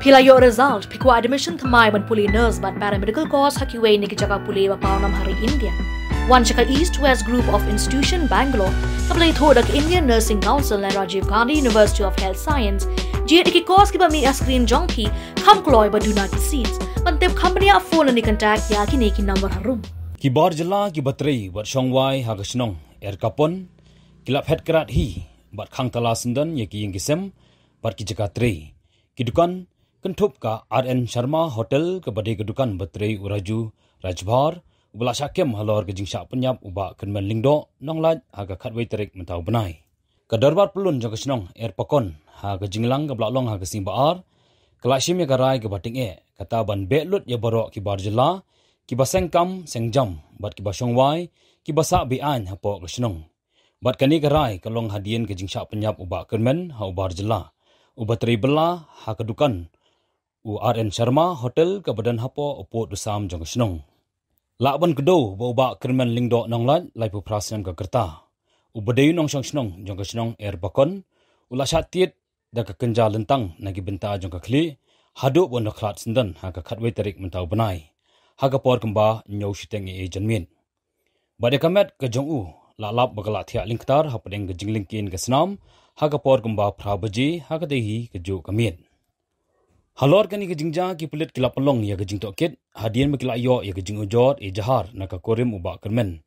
Philayo result pikwa admission thamai ban puli nurse ban paramedical course hakiwe niki jaka puli wa paunam hari India. One chaka East West Group of Institution Bangalore kaplei thodak Indian Nursing Council and Rajiv Gandhi University of Health Science jeet ki course ki ba mi a screen jong thi kham kloi ba duna ki seats ban tep company a phone ni contact ya ki neki number harum. Kibar jala ki batrei bat shongwai hagashnong er kapon kilap head karat hi bat khang tala sindan yaki yingisem bat ki jaka trei ki dukan kentup ka RN Sharma Hotel ke badai kedukan baterai uraju Rajbar ubla syakem halor ke jingsa penyap uba kenmen lingdo nonglat haga khatwei terik mentau benai ke darbar pelun jaga senong air pokon haga jinglang ke blaklong haga simbaar kelasim ya garai ke bating e kata ban belut ya barok ki barjela ki basengkam sengjam bat ki basongwai ki basa bian hapo ke senong bat kani garai ke long hadien ke jingsa penyap uba kenmen ha uba jela uba bela haga kedukan. u rn sharma hotel ka badan hapo opot sam jong snong la ban kdo bo ba krimen lingdo nong la lai pu prasen ka kerta u badai nong sang snong jong ka snong er bakon u la shat tiet da ka kenja lentang nagi benta jong ka khli hadu bon na khlat sindan ha ka khatwe tarik mentau banai ha ka por kamba nyau shiteng e janmin bade kamet ka jong u la lap bagala thia lingtar ha padeng ga jingling kin ga snam ha ka por kamba phra baji ha ka dehi ka jo kamin Halor kan ika jingja ki pelit kila pelong ya kajing tok hadian makila iyo ya kajing ujot e jahar na ka korim ubak kermen.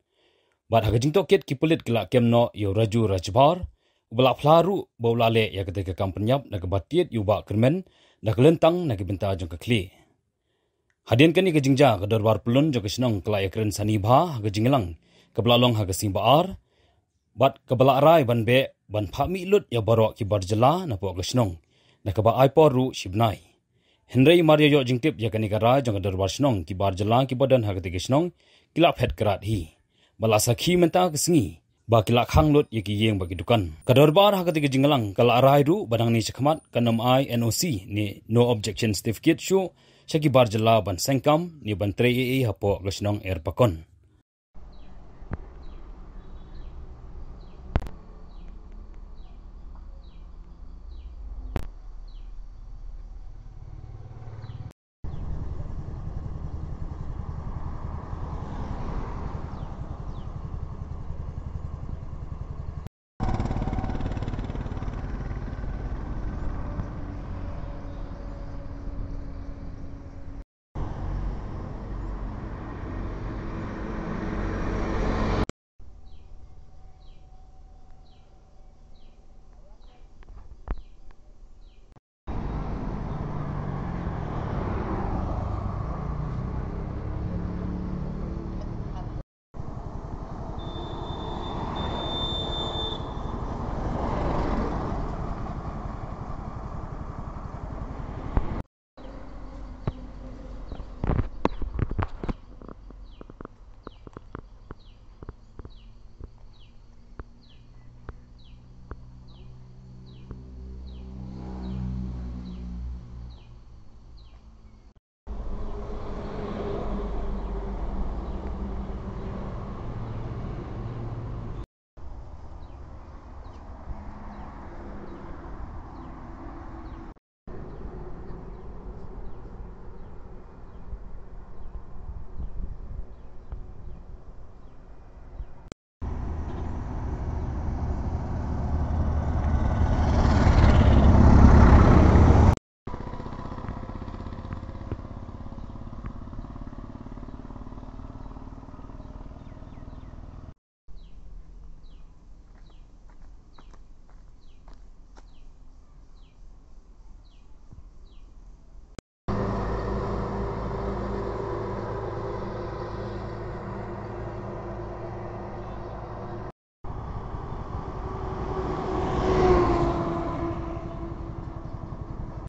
Bat hakajing tok kit ki pelit kila kem yo raju rajbar, ubala flaru baulale lale ya ketika kampenyap na ka batiet yu ubak kermen na lentang na ka binta jang kli. Hadian kan ika ke ka darbar pelun jo ka sinong kila ya keren saniba haka jingilang, belalong haka singba ar, bat ka belarai ban ban pak mi ya barok ki barjela na puak ka sinong, na ka ba aiporu shibnai. Henry Maria Yo Jingtip Yakani Kara jangka Darbar Shnong Ki Bar Jalang Ki Badan Hagati Kishnong Kila Phet kerat Hi Bala Sakhi Menta Kisngi bagi lak Khang Lut Yaki Yeng Bagi Dukan Kadarbar Hagati Kijingalang Kala Arai Du Badang Ni Chakamat Kanam I NOC Ni No Objection Certificate Shu Shaki Bar Jalang Ban Sengkam Ni Ban 3AA e e Hapo Kishnong Air Air Pakon